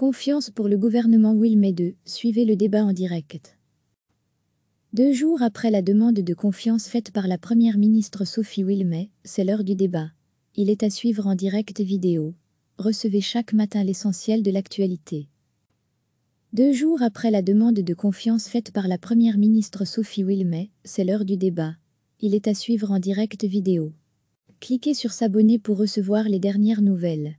Confiance pour le gouvernement Wilmé 2, suivez le débat en direct. Deux jours après la demande de confiance faite par la Première ministre Sophie Wilmé, c'est l'heure du débat. Il est à suivre en direct vidéo. Recevez chaque matin l'essentiel de l'actualité. Deux jours après la demande de confiance faite par la Première ministre Sophie Wilmé, c'est l'heure du débat. Il est à suivre en direct vidéo. Cliquez sur S'abonner pour recevoir les dernières nouvelles.